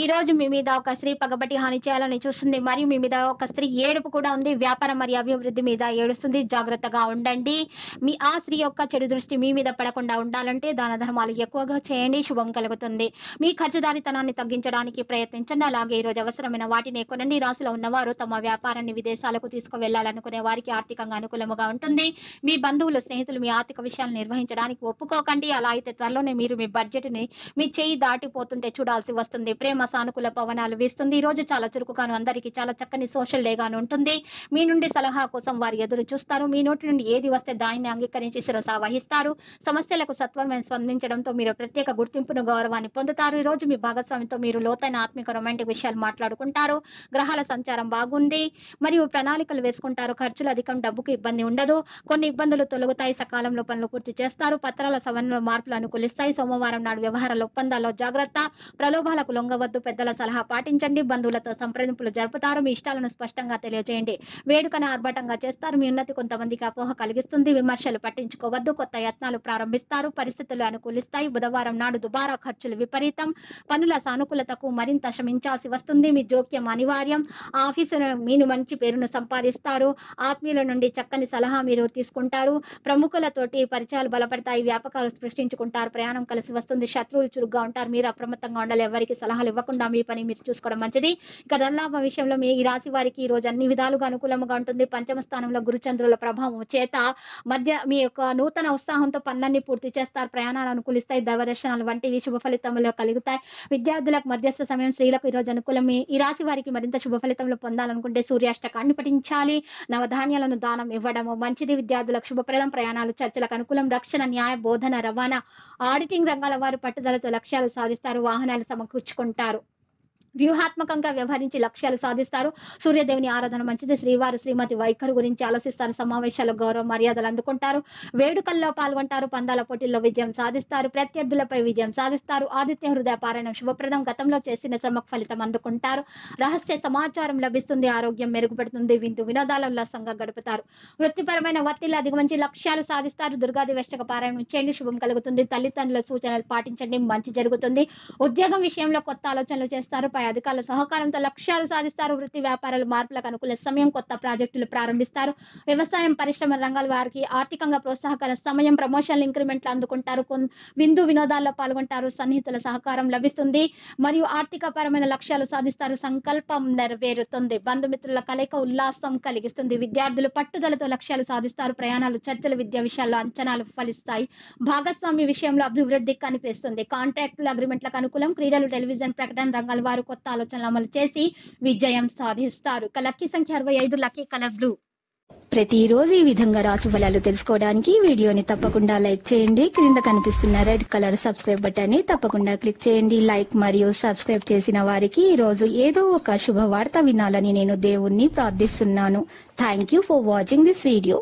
ఈ రోజు మీ మీద ఒక స్త్రీ పగబట్టి హాని చేయాలని చూస్తుంది మరియు మీ మీద ఒక స్త్రీ ఏడుపు కూడా ఉంది వ్యాపారం మరియు అభివృద్ధి మీద ఏడుస్తుంది జాగ్రత్తగా ఉండండి మీ ఆ స్త్రీ యొక్క చెడు దృష్టి మీ మీద పడకుండా ఉండాలంటే దాన ధర్మాలు ఎక్కువగా చేయండి శుభం కలుగుతుంది మీ ఖర్చుదారితనాన్ని తగ్గించడానికి ప్రయత్నించండి అలాగే ఈ రోజు అవసరమైన వాటిని కొనండి రాశిలో ఉన్నవారు తమ వ్యాపారాన్ని విదేశాలకు తీసుకువెళ్లాలనుకునే వారికి ఆర్థికంగా అనుకూలంగా ఉంటుంది మీ బంధువులు స్నేహితులు మీ ఆర్థిక విషయాలు నిర్వహించడానికి ఒప్పుకోకండి అలా అయితే త్వరలోనే మీరు మీ బడ్జెట్ని మీ చేయి దాటిపోతుంటే చూడాల్సి వస్తుంది ప్రేమ సానుకూల పవనాలు వీస్తుంది ఈ రోజు చాలా చురుకుగాను అందరికీ చాలా చక్కని సోషల్ గాను ఉంటుంది మీ నుండి సలహా కోసం వారు ఎదురు చూస్తారు మీ నోటి నుండి ఏది వస్తే దానిని అంగీకరించి శిరస వహిస్తారు సమస్యలకు సత్వరమైన స్పందించడంతో మీరు ప్రత్యేక గుర్తింపును గౌరవాన్ని పొందుతారు ఈ రోజు మీ భాగస్వామితో మీరు లోతైన ఆత్మిక రొమాంటిక్ విషయాలు మాట్లాడుకుంటారు గ్రహాల సంచారం బాగుంది మరియు ప్రణాళికలు వేసుకుంటారు ఖర్చులు అధికం డబ్బుకు ఇబ్బంది ఉండదు కొన్ని ఇబ్బందులు తొలగుతాయి సకాలంలో పనులు పూర్తి చేస్తారు పత్రాల సవరణలో మార్పులు అనుకూలిస్తాయి సోమవారం నాడు వ్యవహారాల ఒప్పందాల్లో జాగ్రత్త ప్రలోభాలకు లొంగవద్దు వద్దు పెద్దల సలహా పాటించండి బంధువులతో సంప్రదింపులు జరుపుతారు మీ ఇష్టాలను స్పష్టంగా తెలియజేయండి వేడుకను ఆర్భాటంగా చేస్తారు మీ ఉన్నతి కొంతమందికి అపోహ కలిగిస్తుంది విమర్శలు పట్టించుకోవద్దు కొత్త యత్నాలు ప్రారంభిస్తారు పరిస్థితులు అనుకూలిస్తాయి బుధవారం నాడు దుబారా ఖర్చులు విపరీతం పనుల సానుకూలతకు మరింత శ్రమించాల్సి వస్తుంది మీ జోక్యం అనివార్యం ఆఫీసు మీరు మంచి పేరును సంపాదిస్తారు ఆత్మీయుల నుండి చక్కని సలహా మీరు తీసుకుంటారు ప్రముఖులతోటి పరిచయాలు బలపడతాయి వ్యాపకాలు సృష్టించుకుంటారు ప్రయాణం కలిసి వస్తుంది శత్రువులు చురుగ్గా ఉంటారు మీరు అప్రమత్తంగా ఉండాలి ఎవరికి సలహాలు అవ్వకుండా మీ పని మీరు చూసుకోవడం మంచిది ఇక ధనలాభ విషయంలో మీ ఈ రాశి వారికి ఈ రోజు అన్ని విధాలుగా అనుకూలంగా ఉంటుంది పంచమ స్థానంలో గురుచంద్రుల ప్రభావం చేత మధ్య మీ యొక్క నూతన ఉత్సాహంతో పనులన్నీ పూర్తి చేస్తారు ప్రయాణాలు అనుకూలిస్తాయి దైవ దర్శనాలు వంటివి శుభ ఫలితంలో కలుగుతాయి విద్యార్థులకు మధ్యస్థ సమయం స్త్రీలకు ఈరోజు అనుకూలం ఈ రాశి వారికి మరింత శుభ ఫలితంలో పొందాలనుకుంటే సూర్యాష్టకాన్ని పఠించాలి నవధాన్యాలను దానం ఇవ్వడము మంచిది విద్యార్థులకు శుభప్రదం ప్రయాణాలు చర్చలకు అనుకూలం రక్షణ న్యాయ బోధన రవాణా ఆడిటింగ్ రంగాల వారు పట్టుదలతో లక్ష్యాలు సాధిస్తారు వాహనాలు సమకూర్చుకుంటారు వ్యూహాత్మకంగా వ్యవహరించి లక్ష్యాలు సాధిస్తారు సూర్యదేవిని ఆరాధన మంచిది శ్రీవారు శ్రీమతి వైఖరు గురించి ఆలోచిస్తారు సమావేశాల గౌరవ మర్యాదలు అందుకుంటారు వేడుకల్లో పాల్గొంటారు పందాల పోటీల్లో విజయం సాధిస్తారు ప్రత్యర్థులపై విజయం సాధిస్తారు ఆదిత్య హృదయ పారాయణం శుభప్రదం గతంలో చేసిన శ్రమ ఫలితం అందుకుంటారు రహస్య సమాచారం లభిస్తుంది ఆరోగ్యం మెరుగుపడుతుంది విందు వినోదాల ఉల్లాసంగా గడుపుతారు వృత్తిపరమైన వర్తిల మంచి లక్ష్యాలు సాధిస్తారు దుర్గాది వెష్టక పారాయణం చేయండి శుభం కలుగుతుంది తల్లిదండ్రుల సూచనలు పాటించండి మంచి జరుగుతుంది ఉద్యోగం విషయంలో కొత్త ఆలోచనలు చేస్తారు పై అధికారుల సహకారంతో లక్ష్యాలు సాధిస్తారు వృత్తి వ్యాపారాలు మార్పులకు అనుకూల సమయం కొత్త ప్రాజెక్టులు ప్రారంభిస్తారు వ్యవసాయం పరిశ్రమ రంగాల వారికి ఆర్థికంగా ప్రోత్సాహకర సమయం ప్రమోషన్లు ఇంక్రిమెంట్లు అందుకుంటారు విందు వినోదాల్లో పాల్గొంటారు సన్నిహితుల సహకారం లభిస్తుంది మరియు ఆర్థిక పరమైన లక్ష్యాలు సాధిస్తారు సంకల్పం నెరవేరుతుంది బంధుమిత్రుల కలయిక ఉల్లాసం కలిగిస్తుంది విద్యార్థులు పట్టుదలతో లక్ష్యాలు సాధిస్తారు ప్రయాణాలు చర్చలు విద్యా విషయాల్లో అంచనాలు ఫలిస్తాయి భాగస్వామి విషయంలో అభివృద్ధి కనిపిస్తుంది కాంట్రాక్టులు అగ్రిమెంట్లకు అనుకూలం క్రీడలు టెలివిజన్ ప్రకటన రంగాల వారు కొత్త ఆలోచనలు అమలు చేసి విజయం సాధిస్తారు లక్కీ సంఖ్య అరవై ఐదు లక్కీ కలర్లు ప్రతిరోజు ఈ విధంగా రాసు ఫలాలు తెలుసుకోవడానికి వీడియోని తప్పకుండా లైక్ చేయండి క్రింద కనిపిస్తున్న రెడ్ కలర్ సబ్స్క్రైబ్ బటన్ని తప్పకుండా క్లిక్ చేయండి లైక్ మరియు సబ్స్క్రైబ్ చేసిన వారికి ఈరోజు ఏదో ఒక శుభవార్త వినాలని నేను దేవుణ్ణి ప్రార్థిస్తున్నాను thank you for watching this video